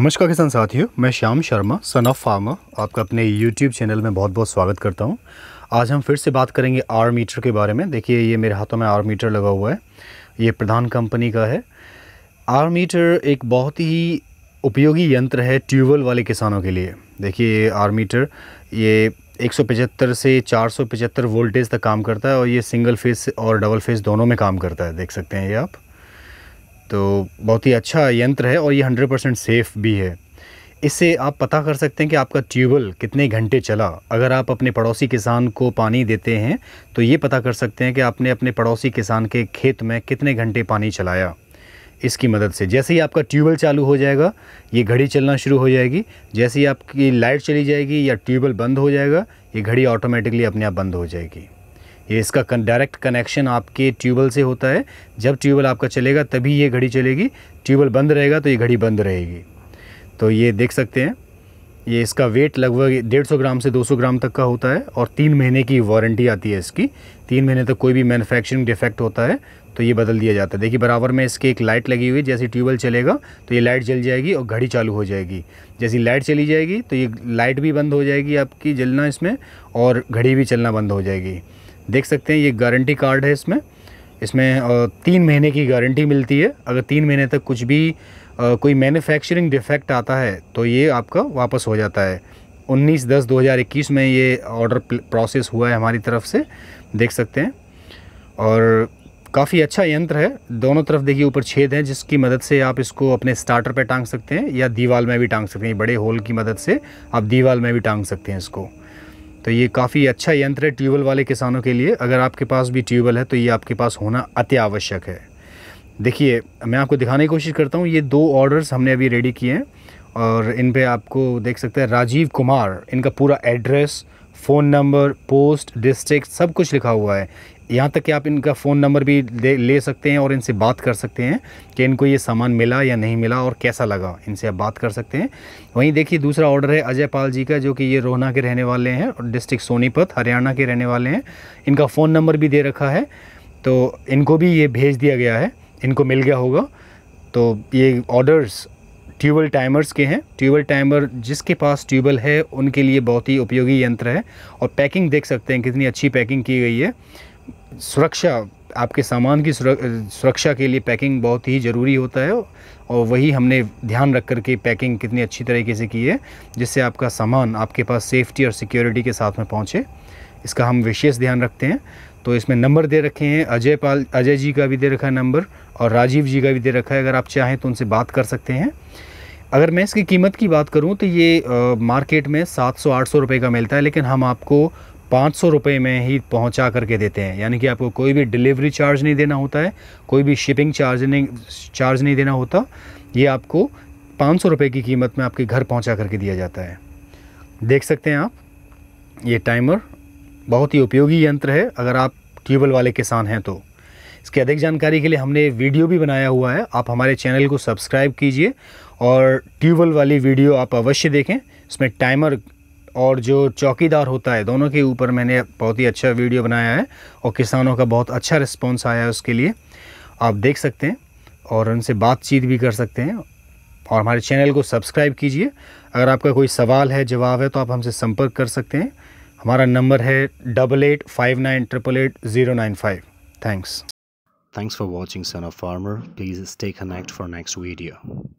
नमस्कार किसान साथियों मैं Shyam Sharma son of farmer आपका अपने यूट्यूब चैनल में बहुत बहुत स्वागत करता हूं आज हम फिर से बात करेंगे आर मीटर के बारे में देखिए ये मेरे हाथों में आर मीटर लगा हुआ है ये प्रधान कंपनी का है आर मीटर एक बहुत ही उपयोगी यंत्र है ट्यूबवेल वाले किसानों के लिए देखिए ये आर मीटर ये एक से चार वोल्टेज तक काम करता है और ये सिंगल फेज और डबल फेज दोनों में काम करता है देख सकते हैं ये आप तो बहुत ही अच्छा यंत्र है और ये हंड्रेड परसेंट सेफ़ भी है इससे आप पता कर सकते हैं कि आपका ट्यूबवेल कितने घंटे चला अगर आप अपने पड़ोसी किसान को पानी देते हैं तो ये पता कर सकते हैं कि आपने अपने पड़ोसी किसान के खेत में कितने घंटे पानी चलाया इसकी मदद से जैसे ही आपका ट्यूबवेल चालू हो जाएगा ये घड़ी चलना शुरू हो जाएगी जैसे ही आपकी लाइट चली जाएगी या ट्यूबवेल बंद हो जाएगा ये घड़ी ऑटोमेटिकली अपने आप बंद हो जाएगी ये इसका कन, डायरेक्ट कनेक्शन आपके ट्यूबवेल से होता है जब ट्यूबल आपका चलेगा तभी ये घड़ी चलेगी ट्यूबल बंद रहेगा तो ये घड़ी बंद रहेगी तो ये देख सकते हैं ये इसका वेट लगभग डेढ़ सौ ग्राम से दो सौ ग्राम तक का होता है और तीन महीने की वारंटी आती है इसकी तीन महीने तक कोई भी मैन्युफैक्चरिंग डिफेक्ट होता है तो ये बदल दिया जाता है देखिए बराबर में इसके एक लाइट लगी हुई है जैसे ट्यूबवेल चलेगा तो ये लाइट जल जाएगी और घड़ी चालू हो जाएगी जैसी लाइट चली जाएगी तो ये लाइट भी बंद हो जाएगी आपकी जलना इसमें और घड़ी भी चलना बंद हो जाएगी देख सकते हैं ये गारंटी कार्ड है इसमें इसमें तीन महीने की गारंटी मिलती है अगर तीन महीने तक कुछ भी कोई मैन्युफैक्चरिंग डिफेक्ट आता है तो ये आपका वापस हो जाता है 19 दस 2021 में ये ऑर्डर प्रोसेस हुआ है हमारी तरफ से देख सकते हैं और काफ़ी अच्छा यंत्र है दोनों तरफ देखिए ऊपर छेद हैं जिसकी मदद से आप इसको अपने स्टार्टर पर टांग सकते हैं या दीवाल में भी टांग सकते हैं बड़े होल की मदद से आप दीवाल में भी टांग सकते हैं इसको तो ये काफ़ी अच्छा यंत्र है ट्यूबवेल वाले किसानों के लिए अगर आपके पास भी ट्यूबवेल है तो ये आपके पास होना अति आवश्यक है देखिए मैं आपको दिखाने की कोशिश करता हूँ ये दो ऑर्डर्स हमने अभी रेडी किए हैं और इन पर आपको देख सकते हैं राजीव कुमार इनका पूरा address phone number post district सब कुछ लिखा हुआ है यहाँ तक कि आप इनका फ़ोन नंबर भी ले, ले सकते हैं और इनसे बात कर सकते हैं कि इनको ये सामान मिला या नहीं मिला और कैसा लगा इनसे आप बात कर सकते हैं वहीं देखिए दूसरा ऑर्डर है अजय पाल जी का जो कि ये रोहना के रहने वाले हैं और डिस्ट्रिक्ट सोनीपत हरियाणा के रहने वाले हैं इनका फ़ोन नंबर भी दे रखा है तो इनको भी ये भेज दिया गया है इनको मिल गया होगा तो ये ऑर्डर्स ट्यूबल टाइमर्स के हैं ट्यूबल टाइमर जिसके पास ट्यूबल है उनके लिए बहुत ही उपयोगी यंत्र है और पैकिंग देख सकते हैं कितनी अच्छी पैकिंग की गई है सुरक्षा आपके सामान की सुरक्षा के लिए पैकिंग बहुत ही ज़रूरी होता है और वही हमने ध्यान रख कर के पैकिंग कितनी अच्छी तरीके से की है जिससे आपका सामान आपके पास सेफ्टी और सिक्योरिटी के साथ में पहुँचे इसका हम विशेष ध्यान रखते हैं तो इसमें नंबर दे रखे हैं अजय पाल अजय जी का भी दे रखा है नंबर और राजीव जी का भी दे रखा है अगर आप चाहें तो उनसे बात कर सकते हैं अगर मैं इसकी कीमत की बात करूं तो ये आ, मार्केट में 700-800 रुपए का मिलता है लेकिन हम आपको पाँच सौ रुपये में ही पहुंचा करके देते हैं यानी कि आपको कोई भी डिलीवरी चार्ज नहीं देना होता है कोई भी शिपिंग चार्ज नहीं चार्ज नहीं देना होता ये आपको पाँच सौ रुपये की कीमत में आपके घर पहुंचा करके दिया जाता है देख सकते हैं आप ये टाइमर बहुत ही उपयोगी यंत्र है अगर आप ट्यूबवेल वाले किसान हैं तो इसकी अधिक जानकारी के लिए हमने वीडियो भी बनाया हुआ है आप हमारे चैनल को सब्सक्राइब कीजिए और ट्यूबवेल वाली वीडियो आप अवश्य देखें इसमें टाइमर और जो चौकीदार होता है दोनों के ऊपर मैंने बहुत ही अच्छा वीडियो बनाया है और किसानों का बहुत अच्छा रिस्पॉन्स आया है उसके लिए आप देख सकते हैं और उनसे बातचीत भी कर सकते हैं और हमारे चैनल को सब्सक्राइब कीजिए अगर आपका कोई सवाल है जवाब है तो आप हमसे संपर्क कर सकते हैं हमारा नंबर है double eight five nine triple eight zero nine five thanks thanks for watching son of farmer please stay connect for next video